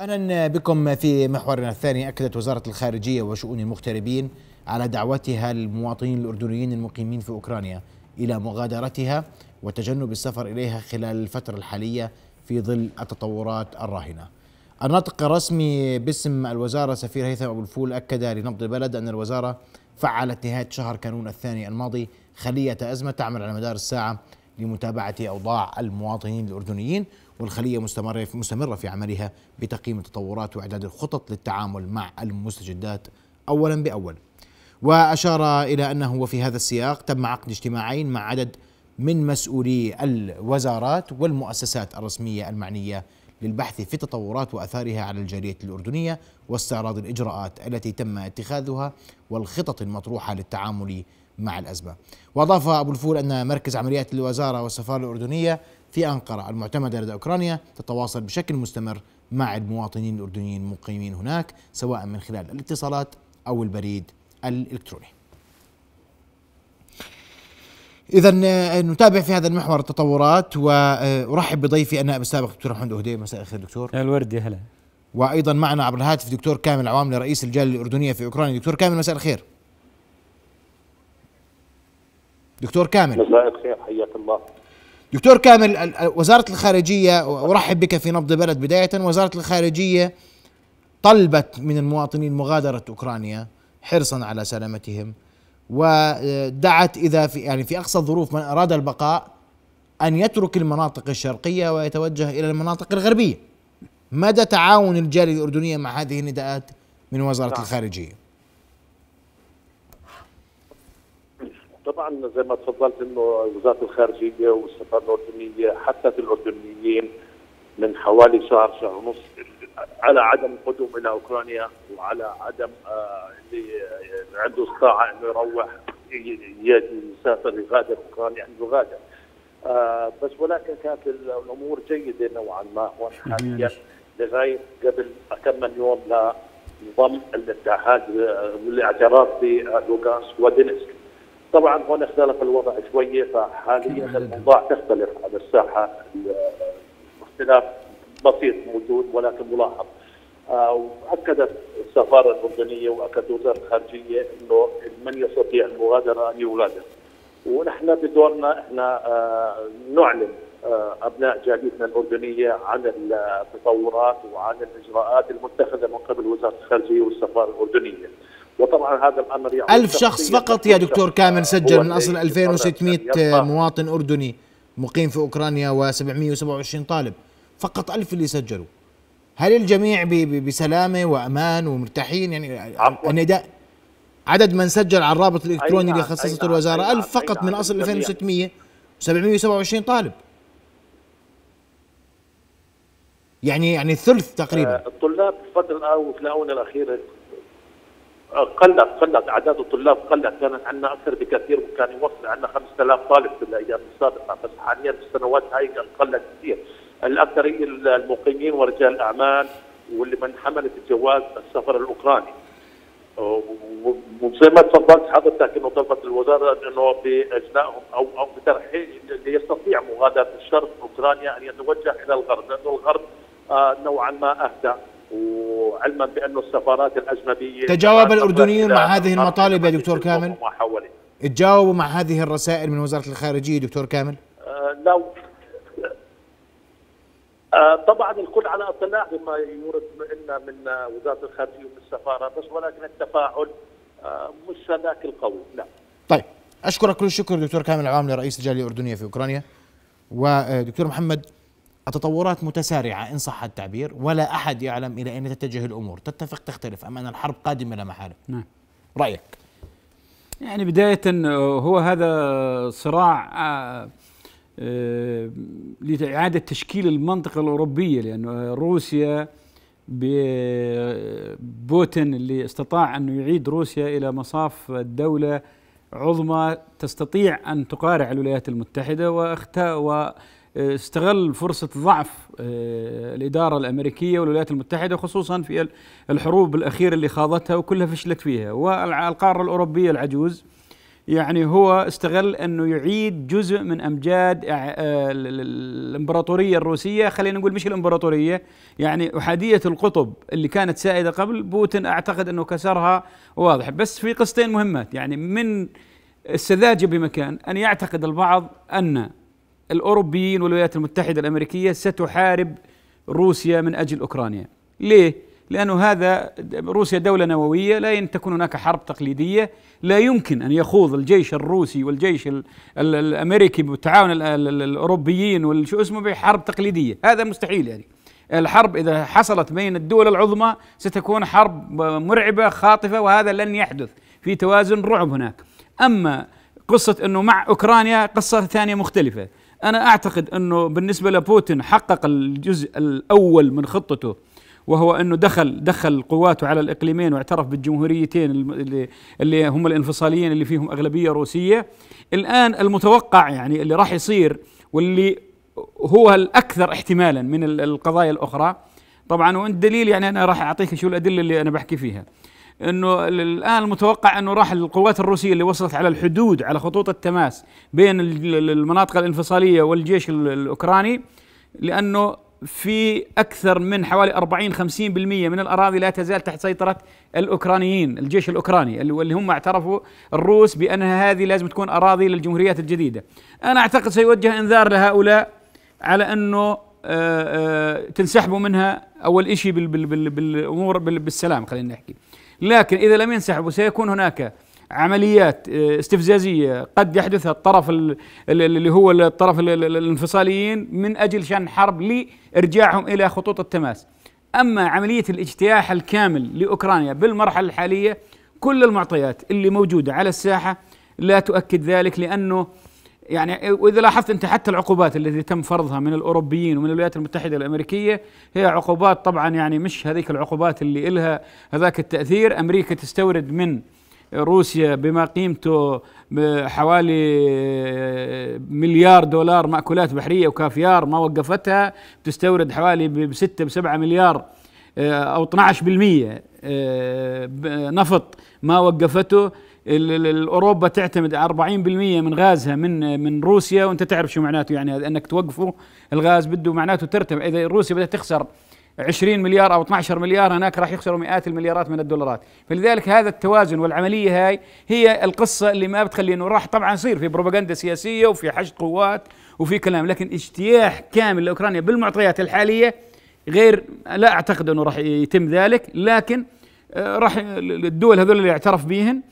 أهلا بكم في محورنا الثاني أكدت وزارة الخارجية وشؤون المغتربين على دعوتها للمواطنين الأردنيين المقيمين في أوكرانيا إلى مغادرتها وتجنب السفر إليها خلال الفترة الحالية في ظل التطورات الراهنة الناطق الرسمي باسم الوزارة سفير هيثم أبو الفول أكد لنبض البلد أن الوزارة فعلت نهاية شهر كانون الثاني الماضي خلية أزمة تعمل على مدار الساعة لمتابعة أوضاع المواطنين الأردنيين والخلية مستمرة في, مستمرة في عملها بتقييم التطورات وإعداد الخطط للتعامل مع المستجدات أولا بأول وأشار إلى أنه وفي هذا السياق تم عقد اجتماعين مع عدد من مسؤولي الوزارات والمؤسسات الرسمية المعنية للبحث في التطورات واثارها على الجاليه الاردنيه واستعراض الاجراءات التي تم اتخاذها والخطط المطروحه للتعامل مع الازمه. واضاف ابو الفول ان مركز عمليات الوزاره والسفاره الاردنيه في أنقرة المعتمدة لدى أوكرانيا تتواصل بشكل مستمر مع المواطنين الأردنيين المقيمين هناك سواء من خلال الاتصالات أو البريد الإلكتروني إذا آه، نتابع في هذا المحور التطورات وأرحب آه، بضيفي النائب السابق دكتور محمد أهدي مساء الخير دكتور يا الورد يا هلا وأيضا معنا عبر الهاتف دكتور كامل عواملي رئيس الجالية الأردنية في أوكرانيا دكتور كامل مساء الخير دكتور كامل مساء الخير حياك الله دكتور كامل وزارة الخارجية أرحب بك في نبض بلد بداية وزارة الخارجية طلبت من المواطنين مغادرة أوكرانيا حرصا على سلامتهم ودعت إذا في يعني في أقصى الظروف من أراد البقاء أن يترك المناطق الشرقية ويتوجه إلى المناطق الغربية مدى تعاون الجالية الأردنية مع هذه النداءات من وزارة نعم. الخارجية طبعا زي ما تفضلت انه وزاره الخارجيه والسفاره الاردنيه حثت الاردنيين من حوالي شهر شهر ونص على عدم قدوم الى اوكرانيا وعلى عدم آه، اللي عنده استطاعه انه يروح يسافر يغادر اوكرانيا انه يعني يغادر آه بس ولكن كانت الامور جيده نوعا ما هون حاليا لغايه قبل كم من يوم لنظام الاتحاد والاعتراف آه، بلوغانسك ودينسك طبعا هون اختلف الوضع شويه فحاليا الاوضاع تختلف على الساحه الاختلاف بسيط موجود ولكن ملاحظ آه، واكدت السفاره الاردنيه واكدت وزاره الخارجيه انه من يستطيع المغادره ان يغادر ونحن بدورنا احنا آه، نعلم آه، ابناء جاليتنا الاردنيه عن التطورات وعن الاجراءات المتخذه من قبل وزاره الخارجيه والسفاره الاردنيه. وطبعا هذا الامر يعني ألف شخص فقط يا دكتور كامل سجل من اصل 2600 يعني مواطن اردني مقيم في اوكرانيا و727 طالب فقط ألف اللي سجلوا هل الجميع بسلامه وامان ومرتاحين يعني, يعني عدد من سجل على الرابط الالكتروني اللي خصصته الوزاره 1000 فقط من اصل 2600 727 طالب يعني يعني الثلث تقريبا آه، الطلاب في الفتره الاونه الاخيره قلت قلت اعداد الطلاب قلت كانت عندنا اكثر بكثير وكان يوصل عندنا 5000 طالب في الايام السابقه بس حاليا في السنوات هاي قلت كثير الاكثريه المقيمين ورجال الاعمال واللي من حملت الجواز السفر الاوكراني وزي ما تفضلت حضرتك انه طلبت الوزاره انه باجنائهم او او بترحيل اللي يستطيع مغادره الشرق اوكرانيا ان يتوجه الى الغرب لانه الغرب آه، نوعا ما اهدى وعلما بانه السفارات الاجنبيه تجاوب الاردنيون مع هذه المطالب يا دكتور كامل تجاوبوا مع هذه الرسائل من وزاره الخارجيه دكتور كامل آه لا آه طبعا الكل على اطلاع بما يورد لنا من وزاره الخارجيه ومن السفاره بس ولكن التفاعل آه مش هذاك القوي لا طيب اشكرك كل الشكر دكتور كامل العاملي رئيس الجاليه الاردنيه في اوكرانيا ودكتور آه، محمد التطورات متسارعة إن صح التعبير ولا أحد يعلم إلى أين تتجه الأمور تتفق تختلف أم أن الحرب قادمة لا محالة نعم رأيك يعني بداية هو هذا صراع آه، آه، لإعادة تشكيل المنطقة الأوروبية لأن روسيا بوتين اللي استطاع أنه يعيد روسيا إلى مصاف الدولة عظمى تستطيع أن تقارع الولايات المتحدة و آه، استغل فرصة ضعف آه، الإدارة الأمريكية والولايات المتحدة خصوصا في الحروب الأخيرة اللي خاضتها وكلها فشلت فيها والقارة الأوروبية العجوز يعني هو استغل أنه يعيد جزء من أمجاد آه، الإمبراطورية الروسية خلينا نقول مش الإمبراطورية يعني أحادية القطب اللي كانت سائدة قبل بوتين أعتقد أنه كسرها واضح بس في قصتين مهمات يعني من السذاجة بمكان أن يعتقد البعض أن الأوروبيين والولايات المتحدة الأمريكية ستحارب روسيا من أجل أوكرانيا ليه؟ لأنه هذا روسيا دولة نووية لا تكون هناك حرب تقليدية لا يمكن أن يخوض الجيش الروسي والجيش الأمريكي بالتعاون الأوروبيين والشو اسمه بحرب تقليدية هذا مستحيل يعني الحرب إذا حصلت بين الدول العظمى ستكون حرب مرعبة خاطفة وهذا لن يحدث في توازن رعب هناك أما قصة أنه مع أوكرانيا قصة ثانية مختلفة أنا أعتقد أنه بالنسبة لبوتين حقق الجزء الأول من خطته وهو أنه دخل دخل قواته على الإقليمين واعترف بالجمهوريتين اللي, اللي هم الانفصاليين اللي فيهم أغلبية روسية الآن المتوقع يعني اللي راح يصير واللي هو الأكثر احتمالا من القضايا الأخرى طبعا وانت دليل يعني أنا راح أعطيك شو الأدلة اللي أنا بحكي فيها انه الان المتوقع انه راح القوات الروسيه اللي وصلت على الحدود على خطوط التماس بين المناطق الانفصاليه والجيش الاوكراني لانه في اكثر من حوالي 40 50% من الاراضي لا تزال تحت سيطره الاوكرانيين، الجيش الاوكراني اللي هم اعترفوا الروس بانها هذه لازم تكون اراضي للجمهوريات الجديده. انا اعتقد سيوجه انذار لهؤلاء على انه آه، آه، تنسحبوا منها اول شيء بالامور بالسلام خلينا نحكي. لكن إذا لم ينسحب وسيكون هناك عمليات آه، استفزازية قد يحدثها الطرف اللي هو الطرف الانفصاليين من أجل شن حرب لإرجاعهم إلى خطوط التماس أما عملية الاجتياح الكامل لأوكرانيا بالمرحلة الحالية كل المعطيات اللي موجودة على الساحة لا تؤكد ذلك لأنه يعني واذا لاحظت انت حتى العقوبات التي تم فرضها من الاوروبيين ومن الولايات المتحده الامريكيه هي عقوبات طبعا يعني مش هذيك العقوبات اللي الها هذاك التاثير امريكا تستورد من روسيا بما قيمته حوالي آه، مليار دولار مأكولات بحرية وكافيار ما وقفتها تستورد حوالي ب 6 آه، آه، ب 7 مليار أو 12% نفط ما وقفته اوروبا تعتمد 40% من غازها من من روسيا وانت تعرف شو معناته يعني انك توقفوا الغاز بده معناته ترتفع اذا روسيا بدها تخسر 20 مليار او 12 مليار هناك راح يخسروا مئات المليارات من الدولارات فلذلك هذا التوازن والعمليه هاي هي القصه اللي ما بتخلي انه راح طبعا يصير في بروباغندا سياسيه وفي حشد قوات وفي كلام لكن اجتياح كامل لاوكرانيا بالمعطيات الحاليه غير لا اعتقد انه راح يتم ذلك لكن آه، راح الدول هذول اللي اعترف بيهن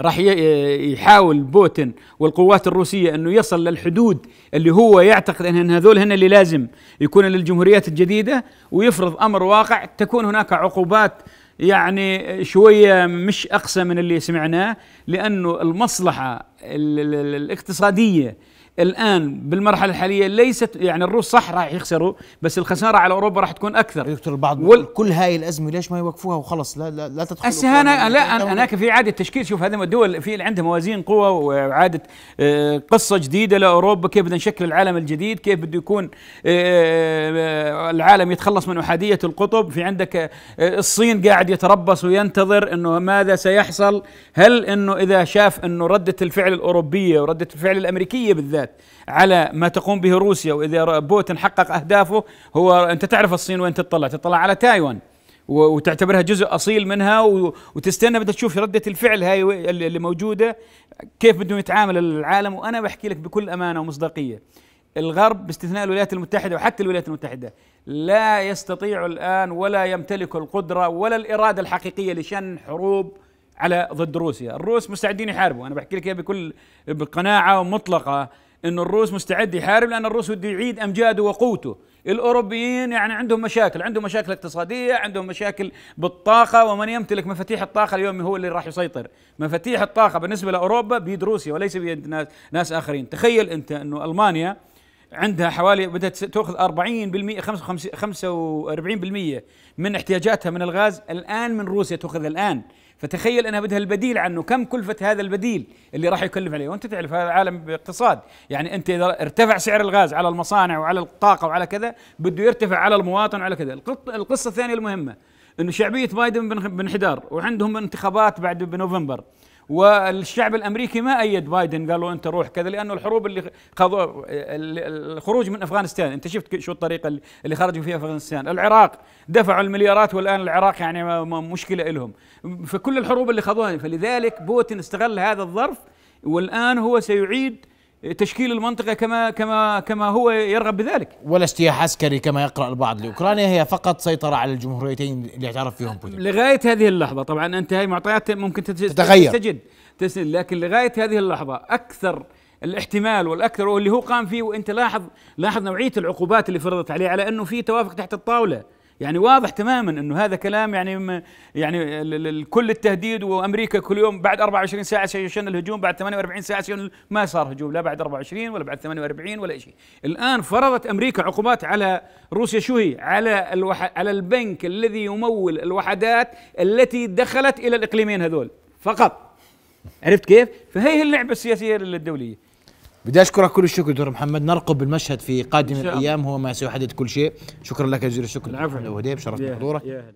راح يحاول بوتين والقوات الروسية أنه يصل للحدود اللي هو يعتقد أن هذول هنا اللي لازم يكون للجمهوريات الجديدة ويفرض أمر واقع تكون هناك عقوبات يعني شوية مش أقسى من اللي سمعناه لأنه المصلحة الاقتصادية الان بالمرحله الحاليه ليست يعني الروس صح راح يخسروا بس الخساره على اوروبا راح تكون اكثر دكتور البعض وال... كل هاي الازمه ليش ما يوقفوها وخلص لا لا, لا تدخل هسه هنا لا هناك في اعاده تشكيل شوف هذه الدول في عندها موازين قوى واعاده آه، قصه جديده لاوروبا كيف بدنا نشكل العالم الجديد كيف بده يكون آه، آه، العالم يتخلص من احاديه القطب في عندك الصين قاعد يتربص وينتظر انه ماذا سيحصل هل انه اذا شاف انه رده الفعل الاوروبيه ورده الفعل الامريكيه بالذات الاتحاد على ما تقوم به روسيا واذا بوتين حقق اهدافه هو انت تعرف الصين وين تطلع تطلع على تايوان وتعتبرها جزء اصيل منها وتستنى بدها تشوف رده الفعل هاي اللي موجوده كيف بدهم يتعامل العالم وانا بحكي لك بكل امانه ومصداقيه الغرب باستثناء الولايات المتحده وحتى الولايات المتحده لا يستطيع الان ولا يمتلك القدره ولا الاراده الحقيقيه لشن حروب على ضد روسيا، الروس مستعدين يحاربوا انا بحكي لك بكل بقناعه مطلقه أن الروس مستعد يحارب لأن الروس بده يعيد أمجاده وقوته الأوروبيين يعني عندهم مشاكل عندهم مشاكل اقتصادية عندهم مشاكل بالطاقة ومن يمتلك مفاتيح الطاقة اليوم هو اللي راح يسيطر مفاتيح الطاقة بالنسبة لأوروبا بيد روسيا وليس بيد ناس, ناس آخرين تخيل أنت أنه ألمانيا عندها حوالي بدأت تأخذ 40% 45 45% من احتياجاتها من الغاز الآن من روسيا تأخذ الآن فتخيل انها بدها البديل عنه كم كلفه هذا البديل اللي راح يكلف عليه وانت تعرف هذا عالم باقتصاد يعني انت اذا ارتفع سعر الغاز على المصانع وعلى الطاقه وعلى كذا بده يرتفع على المواطن وعلى كذا القصه الثانيه المهمه انه شعبيه بايدن بنحدار وعندهم انتخابات بعد بنوفمبر والشعب الامريكي ما ايد بايدن قال له انت روح كذا لانه الحروب اللي خضوا الخروج من افغانستان انت شفت شو الطريقه اللي خرجوا فيها افغانستان العراق دفعوا المليارات والان العراق يعني مشكله لهم فكل الحروب اللي خضوها فلذلك بوتين استغل هذا الظرف والان هو سيعيد تشكيل المنطقه كما كما كما هو يرغب بذلك ولا اجتياح عسكري كما يقرا البعض لاوكرانيا هي فقط سيطره على الجمهوريتين اللي اعترف فيهم بوتين لغايه هذه اللحظه طبعا انت هاي معطيات ممكن تتغير تستجد تسند لكن لغايه هذه اللحظه اكثر الاحتمال والاكثر واللي هو قام فيه وانت لاحظ لاحظ نوعيه العقوبات اللي فرضت عليه على انه في توافق تحت الطاوله يعني واضح تماما انه هذا كلام يعني يعني كل التهديد وامريكا كل يوم بعد 24 ساعه سيشن الهجوم بعد 48 ساعه سيشن ما صار هجوم لا بعد 24 ولا بعد 48 ولا شيء الان فرضت امريكا عقوبات على روسيا شو هي على الوح... على البنك الذي يمول الوحدات التي دخلت الى الاقليمين هذول فقط عرفت كيف فهي هي اللعبه السياسيه الدوليه بدي اشكرك كل الشكر دكتور محمد نرقب المشهد في قادم الايام هو ما سيحدد كل شيء شكرا لك جزيل الشكر العفو وهديب شرفت بحضورك